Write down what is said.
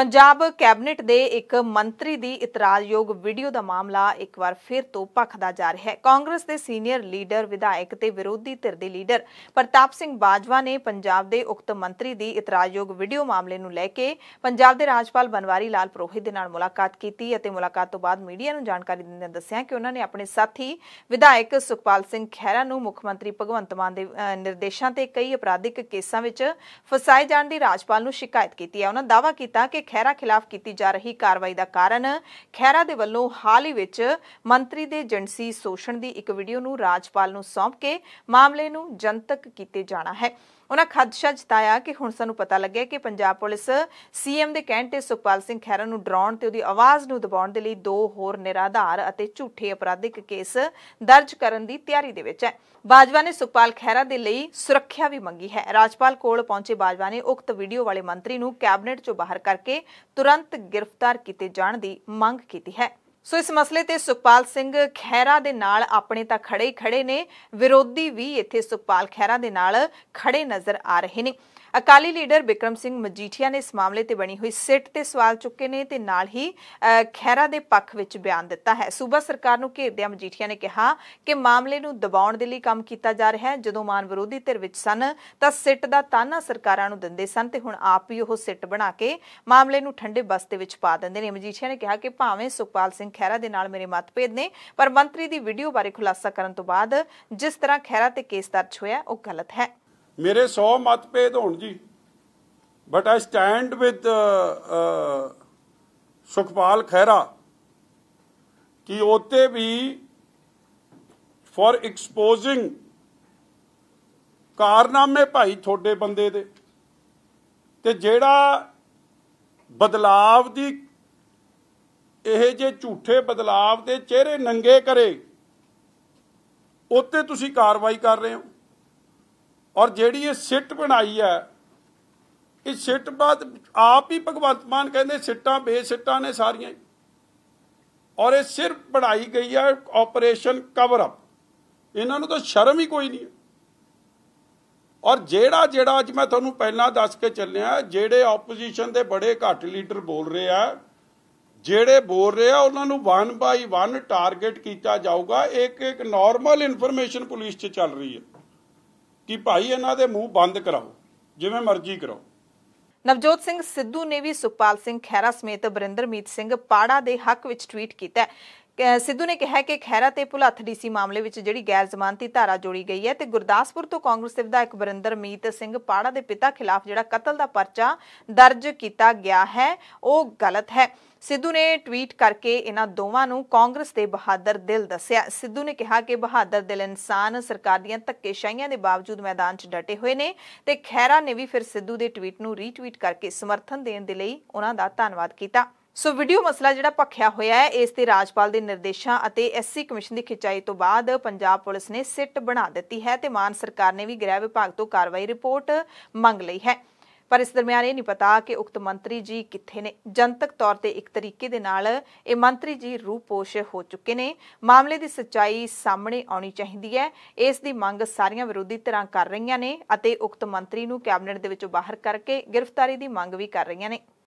Punjab cabinet ਦੇ ਇੱਕ ਮੰਤਰੀ ਦੀ ਇਤਰਾਜ਼ਯੋਗ ਵੀਡੀਓ ਦਾ ਮਾਮਲਾ ਇੱਕ ਵਾਰ ਫਿਰ ਤੋਂ ਭਖਦਾ ਜਾ ਰਿਹਾ ਹੈ ਕਾਂਗਰਸ ਦੇ ਸੀਨੀਅਰ ਲੀਡਰ ਵਿਧਾਇਕ ਤੇ ਵਿਰੋਧੀ ਧਿਰ ਦੇ ਲੀਡਰ ਪ੍ਰਤਾਪ ਸਿੰਘ ਬਾਜਵਾ ਨੇ ਪੰਜਾਬ ਦੇ ਉਕਤ ਮੰਤਰੀ ਦੀ ਇਤਰਾਜ਼ਯੋਗ ਵੀਡੀਓ ਮਾਮਲੇ ਨੂੰ ਲੈ ਕੇ ਪੰਜਾਬ ਦੇ ਰਾਜਪਾਲ ਬਨਵਾਰੀ ਲਾਲ ਪ੍ਰੋਹਿਤ ਦੇ ਨਾਲ ਮੁਲਾਕਾਤ ਕੀਤੀ ਅਤੇ ਮੁਲਾਕਾਤ ਤੋਂ ਬਾਅਦ ਮੀਡੀਆ ਨੂੰ ਜਾਣਕਾਰੀ ਦਿੰਦਿਆਂ ਦੱਸਿਆ ਕਿ ਉਹਨਾਂ ਨੇ ਆਪਣੇ ਸਾਥੀ ਵਿਧਾਇਕ ਸੁਖਪਾਲ ਸਿੰਘ ਖਹਿਰਾ ਨੂੰ ਮੁੱਖ ਮੰਤਰੀ ਭਗਵੰਤ ਮਾਨ ਦੇ ਨਿਰਦੇਸ਼ਾਂ ਤੇ ਕਈ ਅਪਰਾਧਿਕ ਕੇਸਾਂ ਵਿੱਚ ਫਸਾਏ ਜਾਣ ਦੀ ਰਾਜਪਾਲ ਨੂੰ ਸ਼ਿਕਾਇਤ ਕੀਤੀ ਹੈ ਉਹਨਾਂ ਦਾਵਾ ਕੀਤਾ ਕਿ ਖਹਿਰਾ ਖਿਲਾਫ ਕੀਤੀ ਜਾ ਰਹੀ ਕਾਰਵਾਈ ਦਾ ਕਾਰਨ ਖਹਿਰਾ ਦੇ ਵੱਲੋਂ ਹਾਲ ਹੀ ਵਿੱਚ ਮੰਤਰੀ ਦੇ ਏਜੰਸੀ ਸ਼ੋਸ਼ਣ ਦੀ ਇੱਕ ਵੀਡੀਓ ਨੂੰ ਰਾਜਪਾਲ ਨੂੰ ਸੌਂਪ ਕੇ ਮਾਮਲੇ ਨੂੰ ਜਨਤਕ ਕੀਤੇ ਜਾਣਾ ਹੈ ਉਹਨਾਂ ਖਦਸ਼ਾ ਜਤਾਇਆ ਕਿ ਹੁਣ ਸਾਨੂੰ ਪਤਾ ਲੱਗਿਆ ਕਿ ਪੰਜਾਬ ਪੁਲਿਸ ਸੀਐਮ ਦੇ ਕਹਿਣ ਤੇ ਸੁਖਪਾਲ ਸਿੰਘ ਖਹਿਰਾ ਨੂੰ ਡਰਾਉਣ ਤੇ ਉਹਦੀ ਆਵਾਜ਼ ਨੂੰ ਦਬਾਉਣ ਦੇ ਲਈ ਦੋ ਹੋਰ ਨਿਰਾਧਾਰ ਅਤੇ ਝੂਠੇ ਅਪਰਾਧਿਕ ਕੇਸ ਦਰਜ ਕਰਨ ਦੀ ਤਿਆਰੀ ਦੇ ਵਿੱਚ ਹੈ ਬਾਜਵਾ ਨੇ ਸੁਖਪਾਲ ਖਹਿਰਾ ਦੇ ਲਈ ਸੁਰੱਖਿਆ ਵੀ ਮੰਗੀ ਹੈ ਰਾਜਪਾਲ ਕੋਲ ਪਹੁੰਚੇ ਬਾਜਵਾ ਨੇ ਉਕਤ ਵੀਡੀਓ ਵਾਲੇ ਮੰਤਰੀ ਨੂੰ ਕੈਬਨਿਟ ਚੋਂ ਬਾਹਰ ਕਰਕੇ ਤੁਰੰਤ ਗ੍ਰਿਫਤਾਰ ਕੀਤੇ ਜਾਣ ਦੀ ਮੰਗ ਕੀਤੀ ਹੈ ਸੋ ਇਸ ਮਸਲੇ ਤੇ ਸੁਖਪਾਲ ਸਿੰਘ ਖਹਿਰਾ ਦੇ ਨਾਲ ਆਪਣੇ ਤਾਂ ਖੜੇ ਖੜੇ ਨੇ ਵਿਰੋਧੀ ਵੀ ਇੱਥੇ ਸੁਖਪਾਲ ਖਹਿਰਾ ਦੇ ਨਾਲ ਖੜੇ ਨਜ਼ਰ ਆ ਰਹੇ ਨੇ ਅਕਾਲੀ ਲੀਡਰ ਬਿਕਰਮ ਸਿੰਘ ਮਜੀਠੀਆ ਨੇ ਇਸ ਮਾਮਲੇ ਤੇ ਬਣੀ ਹੋਈ ਸਿੱਟ ਤੇ ਸਵਾਲ ਚੁੱਕੇ ਨੇ ਤੇ ਨਾਲ ਹੀ ਖੈਰਾ ਦੇ ਪੱਖ ਵਿੱਚ ਬਿਆਨ ਦਿੱਤਾ ਹੈ ਸੂਬਾ ਸਰਕਾਰ ਨੂੰ ਘੇਰਦਿਆਂ ਮਜੀਠੀਆ ਨੇ ਕਿਹਾ ਕਿ ਮਾਮਲੇ ਨੂੰ ਦਬਾਉਣ ਦੇ ਲਈ ਕੰਮ ਕੀਤਾ ਜਾ ਰਿਹਾ ਹੈ ਜਦੋਂ ਮਾਨ ਵਿਰੋਧੀ ਧਿਰ ਵਿੱਚ ਸਨ ਤਾਂ ਸਿੱਟ ਦਾ ਤਾਨਾ ਸਰਕਾਰਾਂ ਨੂੰ ਦਿੰਦੇ ਸਨ ਤੇ ਹੁਣ ਆਪ ਵੀ ਉਹ ਸਿੱਟ ਬਣਾ ਕੇ ਮਾਮਲੇ ਨੂੰ ਠੰਡੇ ਬਸਤੇ ਵਿੱਚ ਪਾ ਦਿੰਦੇ ਨੇ ਮਜੀਠੀਆ ਨੇ ਕਿਹਾ ਕਿ ਭਾਵੇਂ ਸੁਖਪਾਲ ਸਿੰਘ ਖੈਰਾ ਦੇ ਨਾਲ ਮੇਰੇ ਮਤਭੇਦ ਨੇ ਪਰ ਮੰਤਰੀ ਦੀ ਵੀਡੀਓ ਬਾਰੇ ਖੁਲਾਸਾ ਕਰਨ ਤੋਂ ਬਾਅਦ ਜਿਸ ਤਰ੍ਹਾਂ ਖੈਰਾ ਤੇ ਕੇਸ ਦਰਜ ਹੋਇਆ ਉਹ ਗਲਤ ਹੈ ਮੇਰੇ 100 ਮਤਭੇਦ ਹੋਣ ਜੀ ਬਟ ਆ ਸਟੈਂਡ ਵਿਦ ਸੁਖਪਾਲ ਖਹਿਰਾ ਕਿ ਉਤੇ ਵੀ ਫॉर ਐਕਸਪੋਜ਼ਿੰਗ ਕਾਰਨਾਮੇ ਭਾਈ ਤੁਹਾਡੇ ਬੰਦੇ ਦੇ ਤੇ ਜਿਹੜਾ ਬਦਲਾਵ ਦੀ ਇਹ ਜੇ ਝੂਠੇ ਬਦਲਾਵ ਦੇ ਚਿਹਰੇ ਨੰਗੇ ਕਰੇ ਉੱਤੇ ਤੁਸੀਂ ਕਾਰਵਾਈ ਕਰ ਰਹੇ ਹੋ ਔਰ ਜਿਹੜੀ ਇਹ ਸਿੱਟ ਬਣਾਈ ਹੈ ਇਹ ਸਿੱਟ ਬਾਤ ਆਪ ਹੀ ਭਗਵੰਤ ਮਾਨ ਕਹਿੰਦੇ ਸਿੱਟਾਂ ਬੇਸਿੱਟਾਂ ਨੇ ਸਾਰੀਆਂ ਔਰ ਇਹ ਸਿਰਫ ਬਣਾਈ ਗਈ ਹੈ ਆਪਰੇਸ਼ਨ ਕਵਰ ਅਪ ਇਹਨਾਂ ਨੂੰ ਤਾਂ ਸ਼ਰਮ ਹੀ ਕੋਈ ਨਹੀਂ ਔਰ ਜਿਹੜਾ ਜਿਹੜਾ ਅੱਜ ਮੈਂ ਤੁਹਾਨੂੰ ਪਹਿਲਾਂ ਦੱਸ ਕੇ ਚੱਲਿਆ ਜਿਹੜੇ ਆਪੋਜੀਸ਼ਨ ਦੇ ਬੜੇ ਘੱਟ ਲੀਡਰ ਬੋਲ ਰਹੇ ਆ ਜਿਹੜੇ ਬੋਲ ਰਹੇ ਆ ਉਹਨਾਂ ਨੂੰ ਵਨ ਬਾਈ ਵਨ ਟਾਰਗੇਟ ਕੀਤਾ ਜਾਊਗਾ ਇੱਕ ਇੱਕ ਨਾਰਮਲ ਇਨਫੋਰਮੇਸ਼ਨ ਪੁਲਿਸ 'ਚ ਚੱਲ ਰਹੀ ਹੈ ਕਿ ਭਾਈ ਇਹਨਾਂ ਦੇ ਮੂੰਹ ਬੰਦ ਕਰਾਓ ਜਿਵੇਂ ਮਰਜ਼ੀ ਕਰੋ ਨਵਜੋਤ ਸਿੰਘ ਸਿੱਧੂ ਨੇ ਵੀ ਸੁਖਪਾਲ ਸਿੰਘ ਖੈਰਾ ਸਮੇਤ ਬਰਿੰਦਰਮੀਤ ਸਿੰਘ ਪਾੜਾ ਦੇ ਹੱਕ ਵਿੱਚ ਟਵੀਟ ਕੀਤਾ ਸਿੱਧੂ ਨੇ ਕਿਹਾ ਕਿ ਖੈਰਾ ਤੇ ਭੁਲੱਥ ਡੀਸੀ ਮਾਮਲੇ ਵਿੱਚ ਜਿਹੜੀ ਗੈਰ ਜ਼ਮਾਨਤੀ ਧਾਰਾ ਜੋੜੀ ਗਈ ਹੈ ਤੇ ਗੁਰਦਾਸਪੁਰ ਤੋਂ ਕਾਂਗਰਸ ਦੇ ਵਿਧਾਇਕ ਬਰਿੰਦਰਮੀਤ ਸਿੰਘ ਪਾੜਾ ਦੇ ਪਿਤਾ ਖਿਲਾਫ ਜਿਹੜਾ ਕਤਲ ਦਾ ਪਰਚਾ ਦਰਜ ਕੀਤਾ ਗਿਆ ਹੈ ਉਹ ਗਲਤ ਹੈ ਸਿੱਧੂ ਨੇ ਟਵੀਟ ਕਰਕੇ ਇਹਨਾਂ ਦੋਵਾਂ ਨੂੰ ਕਾਂਗਰਸ ਦੇ ਬਹਾਦਰ ਦਿਲ ਦੱਸਿਆ ਸਿੱਧੂ ਨੇ ਕਿਹਾ ਕਿ ਬਹਾਦਰ ਦਿਲ ਇਨਸਾਨ ਸਰਕਾਰ ਦੀਆਂ ਧੱਕੇਸ਼ਾਈਆਂ ਦੇ ਬਾਵਜੂਦ ਮੈਦਾਨ 'ਚ ਡਟੇ ਹੋਏ ਨੇ ਤੇ ਖੈਰਾ ਨੇ ਵੀ ਫਿਰ ਸਿੱਧੂ ਦੇ ਟਵੀਟ ਨੂੰ ਰੀਟਵੀਟ ਕਰਕੇ ਸਮਰਥਨ ਦੇਣ ਦੇ ਲਈ ਉਹਨਾਂ ਦਾ ਧੰਨਵਾਦ ਕੀਤਾ ਸੋ ਵੀਡੀਓ ਮਸਲਾ ਜਿਹੜਾ ਭਖਿਆ ਹੋਇਆ ਹੈ ਇਸ ਤੇ ਰਾਜਪਾਲ ਦੇ ਨਿਰਦੇਸ਼ਾਂ ਅਤੇ ਐਸਸੀ ਕਮਿਸ਼ਨ ਦੀ ਖਿਚਾਈ ਤੋਂ ਬਾਅਦ ਪੰਜਾਬ ਪੁਲਿਸ ਨੇ ਸਿੱਟ ਬਣਾ ਦਿੱਤੀ ਹੈ ਤੇ ਮਾਨ ਸਰਕਾਰ ਨੇ ਵੀ ਗ੍ਰਹਿ ਵਿਭਾਗ ਤੋਂ ਕਾਰਵਾਈ ਰਿਪੋਰਟ ਮੰਗ ਲਈ ਹੈ ਪਰ ਇਸ ਦਰਮਿਆਨ ਇਹ ਨਹੀਂ ਪਤਾ ਕਿ ਉਕਤ ਮੰਤਰੀ ਜੀ ਕਿੱਥੇ ਨੇ ਜਨਤਕ ਤੌਰ ਤੇ ਇੱਕ ਤਰੀਕੇ ਦੇ ਨਾਲ ਇਹ ਮੰਤਰੀ ਜੀ ਰੂਪੋਸ਼ ਹੋ ਚੁੱਕੇ ਨੇ ਮਾਮਲੇ ਦੀ ਸੱਚਾਈ ਸਾਹਮਣੇ ਆਉਣੀ ਚਾਹੀਦੀ ਹੈ ਇਸ ਦੀ ਮੰਗ ਸਾਰੀਆਂ ਵਿਰੋਧੀ ਧਿਰਾਂ ਕਰ ਰਹੀਆਂ ਨੇ ਅਤੇ ਉਕਤ ਮੰਤਰੀ ਨੂੰ ਕੈਬਨਿਟ ਦੇ ਵਿੱਚੋਂ ਬਾਹਰ ਕਰਕੇ ਗ੍ਰਿਫਤਾਰੀ ਦੀ ਮੰਗ ਵੀ ਕਰ ਰਹੀਆਂ ਨੇ